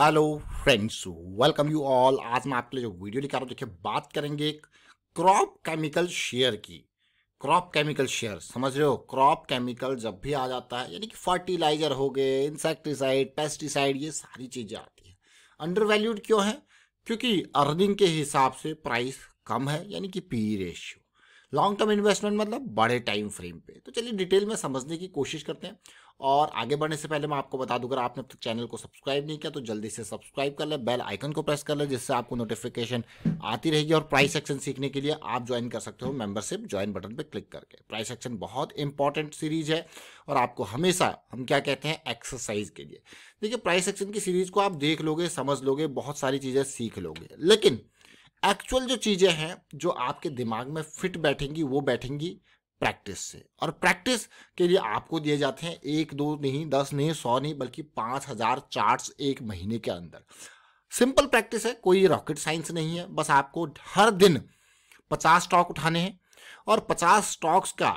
hello friends welcome you all आज मैं आपके लिए जो वीडियो लिखा रहा देखिए बात करेंगे क्रॉप केमिकल शेयर की क्रॉप केमिकल शेयर समझ रहे हो क्रॉप केमिकल जब भी आ जाता है यानी कि फर्टिलाइजर हो गए इंसेक्टिसाइड पेस्टिसाइड ये सारी चीज़ें आती हैं अंडर वैल्यूड क्यों है क्योंकि अर्निंग के हिसाब से प्राइस कम है यानी कि P ratio long term investment मतलब बड़े टाइम फ्रेम पे तो चलिए डिटेल में समझने की कोशिश करते हैं और आगे बढ़ने से पहले मैं आपको बता दूँ अगर आपने अब तक चैनल को सब्सक्राइब नहीं किया तो जल्दी से सब्सक्राइब कर लें बेल आइकन को प्रेस कर लें जिससे आपको नोटिफिकेशन आती रहेगी और प्राइस एक्शन सीखने के लिए आप ज्वाइन कर सकते हो मेंबरशिप ज्वाइन बटन पर क्लिक करके प्राइस एक्शन बहुत इंपॉर्टेंट सीरीज है और आपको हमेशा हम क्या कहते हैं एक्सरसाइज के लिए देखिए प्राइस एक्शन की सीरीज को आप देख लोगे समझ लोगे बहुत सारी चीज़ें सीख लोगे लेकिन एक्चुअल जो चीज़ें हैं जो आपके दिमाग में फिट बैठेंगी वो बैठेंगी प्रैक्टिस से और प्रैक्टिस के लिए आपको दिए जाते हैं एक दो नहीं दस नहीं सौ नहीं बल्कि पाँच हज़ार चार्ट्स एक महीने के अंदर सिंपल प्रैक्टिस है कोई रॉकेट साइंस नहीं है बस आपको हर दिन पचास स्टॉक उठाने हैं और पचास स्टॉक्स का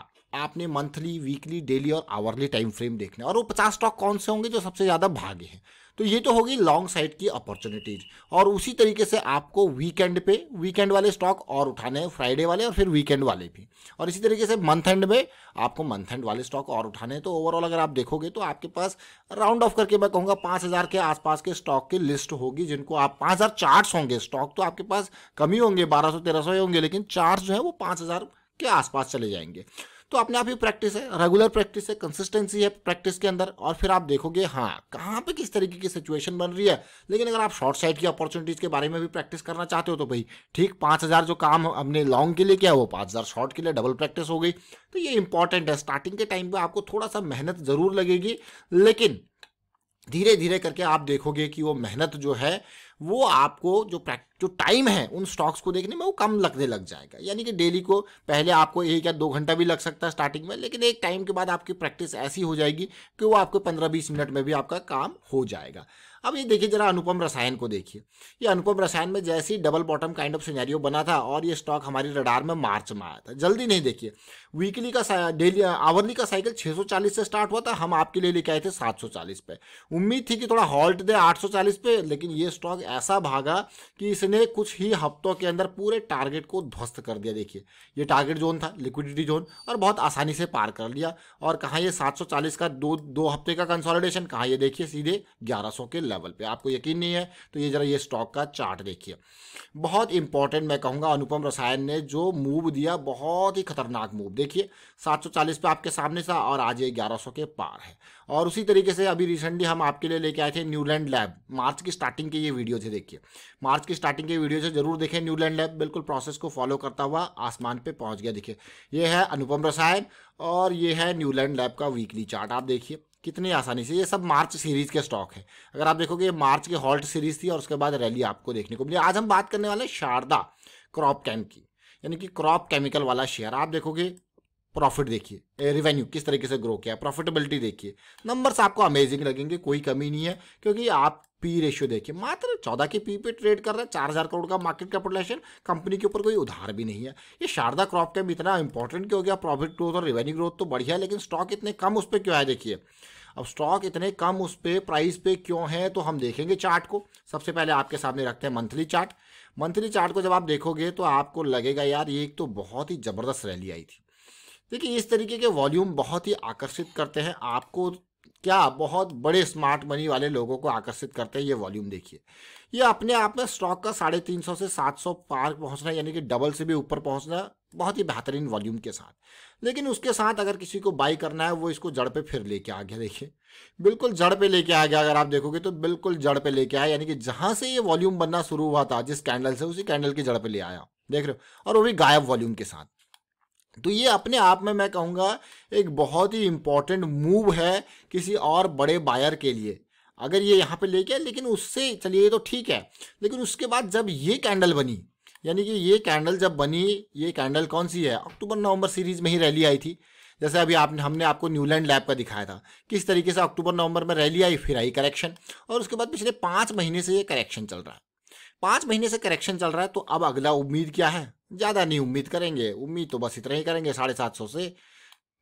आपने मंथली वीकली डेली और आवरली टाइम फ्रेम देखना है और वो पचास स्टॉक कौन से होंगे जो सबसे ज़्यादा भागे हैं तो ये तो होगी लॉन्ग साइड की अपॉर्चुनिटीज और उसी तरीके से आपको वीकेंड पे वीकेंड वाले स्टॉक और उठाने हैं फ्राइडे वाले और फिर वीकेंड वाले भी और इसी तरीके से मंथ एंड में आपको मंथ एंड वाले स्टॉक और उठाने हैं तो ओवरऑल अगर आप देखोगे तो आपके पास राउंड ऑफ करके मैं कहूँगा पाँच हज़ार के आसपास के स्टॉक की लिस्ट होगी जिनको आप पाँच हज़ार चार्ट्स होंगे स्टॉक तो आपके पास कम ही होंगे बारह सौ तेरह सौ होंगे लेकिन चार्ट जो है वो पाँच हज़ार के आसपास चले जाएंगे तो अपने आप ही प्रैक्टिस है रेगुलर प्रैक्टिस है कंसिस्टेंसी है प्रैक्टिस के अंदर और फिर आप देखोगे हाँ कहाँ पे किस तरीके की सिचुएशन बन रही है लेकिन अगर आप शॉर्ट साइड की अपॉर्चुनिटीज़ के बारे में भी प्रैक्टिस करना चाहते हो तो भाई ठीक पाँच हज़ार जो काम हमने लॉन्ग के लिए किया वो पाँच हज़ार शॉर्ट के लिए डबल प्रैक्टिस हो गई तो ये इंपॉर्टेंट है स्टार्टिंग के टाइम पर आपको थोड़ा सा मेहनत ज़रूर लगेगी लेकिन धीरे धीरे करके आप देखोगे कि वो मेहनत जो है वो आपको जो प्रैक्टिस जो टाइम है उन स्टॉक्स को देखने में वो कम लगने लग जाएगा यानी कि डेली को पहले आपको एक या दो घंटा भी लग सकता है स्टार्टिंग में लेकिन एक टाइम के बाद आपकी प्रैक्टिस ऐसी हो जाएगी कि वो आपको पंद्रह बीस मिनट में भी आपका काम हो जाएगा अब ये देखिए जरा अनुपम रसायन को देखिए ये अनुपम रसायन में जैसे ही double bottom kind of scenario बना था और ये स्टॉक हमारी रडार में मार्च में आया था जल्दी नहीं देखिए वीकली का डेली आवरली का साइकिल 640 से स्टार्ट हुआ था हम आपके लिए लेके आए थे 740 पे उम्मीद थी कि थोड़ा हॉल्ट दे 840 पे लेकिन ये स्टॉक ऐसा भागा कि इस इसने कुछ ही हफ्तों के अंदर पूरे टारगेट को ध्वस्त कर दिया देखिए ये टारगेट जोन था लिक्विडिटी जोन और बहुत आसानी से पार कर लिया और कहाँ ये 740 का दो दो हफ्ते का कंसोलिडेशन कहाँ ये देखिए सीधे 1100 के लेवल पे आपको यकीन नहीं है तो ये जरा ये स्टॉक का चार्ट देखिए बहुत इंपॉर्टेंट मैं कहूँगा अनुपम रसायन ने जो मूव दिया बहुत ही खतरनाक मूव देखिए सात सौ आपके सामने था और आज ये ग्यारह के पार है और उसी तरीके से अभी रिसेंटली हम आपके लिए लेके आए थे न्यूलैंड लैब मार्च की स्टार्टिंग के ये वीडियो थे देखिए मार्च की स्टार्टिंग स्टार्टिंग के वीडियो से जरूर देखें न्यूलैंड लैब बिल्कुल प्रोसेस को फॉलो करता हुआ आसमान पे पहुंच गया देखिए ये है अनुपम रसायन और ये है न्यूलैंड लैब का वीकली चार्ट आप देखिए कितनी आसानी से ये सब मार्च सीरीज़ के स्टॉक है अगर आप देखोगे ये मार्च के हॉल्ट सीरीज़ थी और उसके बाद रैली आपको देखने को मिली आज हम बात करने वाले शारदा क्रॉप कैम की यानी कि क्रॉप केमिकल वाला शेयर आप देखोगे प्रॉफिट देखिए रिवेन्यू किस तरीके से ग्रो किया प्रॉफिटेबिलिटी देखिए नंबर्स आपको अमेजिंग लगेंगे कोई कमी नहीं है क्योंकि आप पी रेशियो देखिए मात्र चौदह के पी पे ट्रेड कर रहा है चार हज़ार करोड़ का मार्केट कैपिटलाइजेशन कंपनी के ऊपर कोई उधार भी नहीं है ये शारदा क्रॉप कैम इतना इंपॉर्टेंट क्यों हो गया प्रॉफिट ग्रोथ और रेवेन्यू ग्रोथ तो बढ़िया है लेकिन स्टॉक इतने कम उस पर क्यों है देखिए अब स्टॉक इतने कम उस पर प्राइस पे क्यों है तो हम देखेंगे चार्ट को सबसे पहले आपके सामने रखते हैं मंथली चार्ट मंथली चार्ट को जब आप देखोगे तो आपको लगेगा यार ये एक तो बहुत ही ज़बरदस्त रैली आई थी देखिए इस तरीके के वॉल्यूम बहुत ही आकर्षित करते हैं आपको क्या बहुत बड़े स्मार्ट मनी वाले लोगों को आकर्षित करते हैं ये वॉल्यूम देखिए ये अपने आप में स्टॉक का साढ़े तीन सौ से सात सौ पार पहुंचना यानी कि डबल से भी ऊपर पहुंचना बहुत ही बेहतरीन वॉल्यूम के साथ लेकिन उसके साथ अगर किसी को बाई करना है वो इसको जड़ पे फिर लेके आ गया देखिए बिल्कुल जड़ पे लेके आ गया अगर आप देखोगे तो बिल्कुल जड़ पे लेके आया यानी कि जहां से ये वॉल्यूम बनना शुरू हुआ था जिस कैंडल से उसी कैंडल की जड़ पे ले आया देख रहे हो और वो भी गायब वॉल्यूम के साथ तो ये अपने आप में मैं कहूँगा एक बहुत ही इम्पॉर्टेंट मूव है किसी और बड़े बायर के लिए अगर ये यहाँ पे लेके लेकिन उससे चलिए तो ठीक है लेकिन उसके बाद जब ये कैंडल बनी यानी कि ये कैंडल जब बनी ये कैंडल कौन सी है अक्टूबर नवंबर सीरीज में ही रैली आई थी जैसे अभी आपने हमने आपको न्यूलैंड लैब का दिखाया था किस तरीके से अक्टूबर नवंबर में रैली आई फिर आई करेक्शन और उसके बाद पिछले पाँच महीने से ये करेक्शन चल रहा है पाँच महीने से करेक्शन चल रहा है तो अब अगला उम्मीद क्या है ज़्यादा नहीं उम्मीद करेंगे उम्मीद तो बस इतना ही करेंगे साढ़े सात सौ से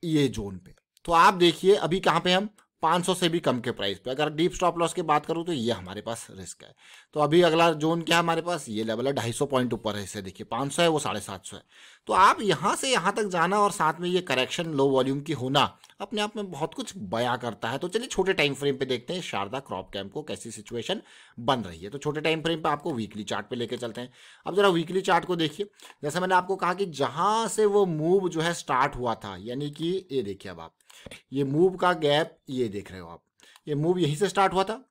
ये जोन पे तो आप देखिए अभी कहाँ पे हम 500 से भी कम के प्राइस पे अगर डीप स्टॉप लॉस की बात करूँ तो ये हमारे पास रिस्क है तो अभी अगला जोन क्या है हमारे पास ये लेवल है ढाई सौ पॉइंट ऊपर है इसे देखिए 500 है वो साढ़े सात सौ है तो आप यहाँ से यहाँ तक जाना और साथ में ये करेक्शन लो वॉल्यूम की होना अपने आप में बहुत कुछ बया करता है तो चलिए छोटे टाइम फ्रेम पर देखते हैं शारदा क्रॉप कैम्प को कैसी सिचुएशन बन रही है तो छोटे टाइम फ्रेम पर आपको वीकली चार्ट पे चलते हैं अब जरा वीकली चार्ट को देखिए जैसे मैंने आपको कहा कि जहाँ से वो मूव जो है स्टार्ट हुआ था यानी कि ये देखिए अब आप ये मूव का गैप ये देख रहे हो आप ये मूव यहीं से स्टार्ट हुआ था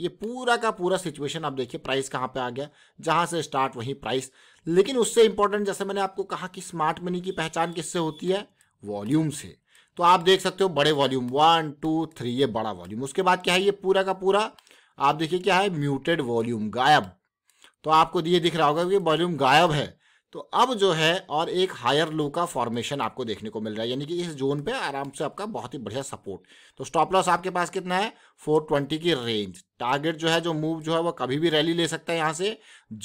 ये पूरा का पूरा सिचुएशन आप देखिए प्राइस कहाँ पे आ गया जहाँ से स्टार्ट वहीं प्राइस लेकिन उससे इंपॉर्टेंट जैसे मैंने आपको कहा कि स्मार्ट मनी की पहचान किससे होती है वॉल्यूम से तो आप देख सकते हो बड़े वॉल्यूम वन टू थ्री ये बड़ा वॉल्यूम उसके बाद क्या है ये पूरा का पूरा आप देखिए क्या है म्यूटेड वॉल्यूम गायब तो आपको ये दिख रहा होगा कि वॉल्यूम गायब है तो अब जो है और एक हायर लो का फॉर्मेशन आपको देखने को मिल रहा है यानी कि इस जोन पे आराम से आपका बहुत ही बढ़िया सपोर्ट तो स्टॉप लॉस आपके पास कितना है 420 की रेंज टारगेट जो है जो मूव जो है वो कभी भी रैली ले सकता है यहाँ से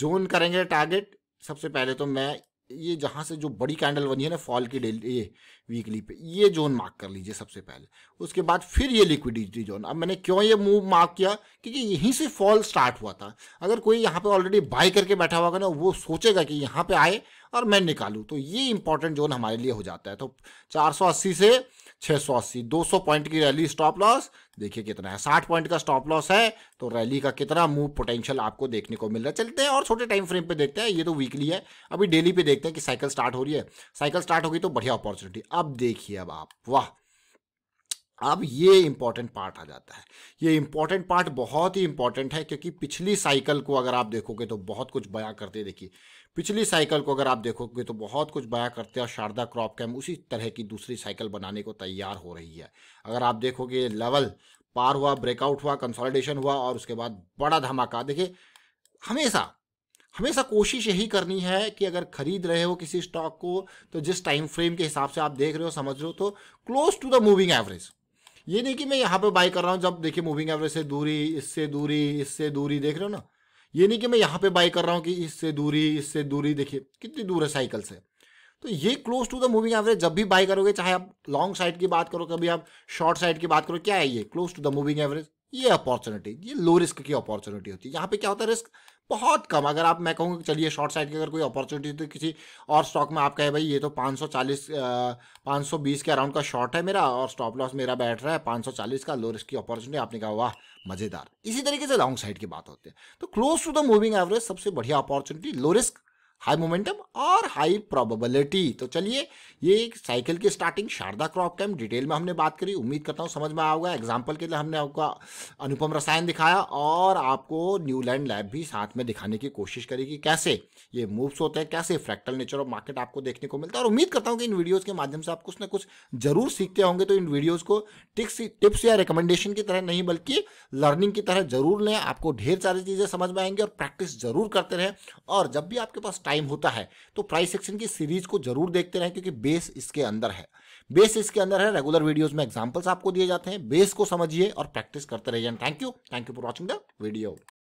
जोन करेंगे टारगेट सबसे पहले तो मैं ये जहाँ से जो बड़ी कैंडल बनी है ना फॉल की डेली ये वीकली पे ये जोन मार्क कर लीजिए सबसे पहले उसके बाद फिर ये लिक्विडिटी जोन अब मैंने क्यों ये मूव मार्क किया क्योंकि यहीं से फॉल स्टार्ट हुआ था अगर कोई यहाँ पे ऑलरेडी बाय करके बैठा हुआ ना वो सोचेगा कि यहाँ पे आए और मैं निकालूँ तो ये इंपॉर्टेंट जोन हमारे लिए हो जाता है तो 480 से 680 200 पॉइंट की रैली स्टॉप लॉस देखिए कितना है 60 पॉइंट का स्टॉप लॉस है तो रैली का कितना मूव पोटेंशियल आपको देखने को मिल रहा है चलते हैं और छोटे टाइम फ्रेम पे देखते हैं ये तो वीकली है अभी डेली पे देखते हैं कि साइकिल स्टार्ट हो रही है साइकिल स्टार्ट होगी तो बढ़िया अपॉर्चुनिटी अब देखिए अब आप वाह अब ये इंपॉर्टेंट पार्ट आ जाता है ये इंपॉर्टेंट पार्ट बहुत ही इंपॉर्टेंट है क्योंकि पिछली साइकिल को अगर आप देखोगे तो बहुत कुछ बयां करते देखिए पिछली साइकिल को अगर आप देखोगे तो बहुत कुछ बया करते हैं और शारदा क्रॉप कैम उसी तरह की दूसरी साइकिल बनाने को तैयार हो रही है अगर आप देखोगे लेवल पार हुआ ब्रेकआउट हुआ कंसोलिडेशन हुआ और उसके बाद बड़ा धमाका देखिए हमेशा हमेशा कोशिश यही करनी है कि अगर खरीद रहे हो किसी स्टॉक को तो जिस टाइम फ्रेम के हिसाब से आप देख रहे हो समझ रहे हो तो close to the moving average ये नहीं कि मैं यहाँ पे बाई कर रहा हूँ जब देखिए मूविंग एवरेज से दूरी इससे दूरी इससे दूरी देख रहे हो ना ये नहीं कि मैं यहाँ पे बाई कर रहा हूँ कि इससे दूरी इससे दूरी देखिए कितनी दूर है साइकिल से तो ये close to the moving average जब भी बाय करोगे चाहे आप लॉन्ग साइड की बात करो कभी आप शॉर्ट साइड की बात करो क्या है ये close to the moving average ये अपॉर्चुनिटी ये लो रिस्क की अपॉर्चुनिटी होती है यहाँ पे क्या होता है रिस्क बहुत कम अगर आप मैं कहूँगा चलिए शॉर्ट साइड की अगर कोई अपॉर्चुनिटी तो किसी और स्टॉक में आप कहे भाई ये तो 540 520 के अराउंड का शॉर्ट है मेरा और स्टॉप लॉस मेरा बैठ रहा है 540 का लो रिस्क की अपॉर्चुनिटी आपने कहा वाह मज़ेदार इसी तरीके से लॉन्ग साइड की बात होती है तो close to the moving average सबसे बढ़िया opportunity low risk high momentum और हाई प्रोबेबिलिटी तो चलिए ये एक साइकिल की starting Sharda crop chem detail में हमने बात करी उम्मीद करता हूँ समझ में आया होगा एग्जाम्पल के लिए हमने आपका अनुपम रसायन दिखाया और आपको न्यूलैंड लैब भी साथ में दिखाने की कोशिश करी कि कैसे ये मूव्स होते हैं कैसे फ्रैक्टल नेचर ऑफ मार्केट आपको देखने को मिलता है और उम्मीद करता हूँ कि इन वीडियोज़ के माध्यम से आप कुछ ना कुछ जरूर सीखते होंगे तो इन वीडियोज़ को टिक्स टिप्स या रिकमेंडेशन की तरह नहीं बल्कि लर्निंग की तरह जरूर लें आपको ढेर सारी चीज़ें समझ में आएंगी और प्रैक्टिस जरूर करते रहें और जब भी आपके पास टाइम होता है तो प्राइस एक्शन की सीरीज को जरूर देखते रहें क्योंकि बेस इसके अंदर है बेस इसके अंदर है रेगुलर वीडियोज में एग्जाम्पल्स आपको दिए जाते हैं बेस को समझिए और प्रैक्टिस करते रहिए thank you thank you for watching the video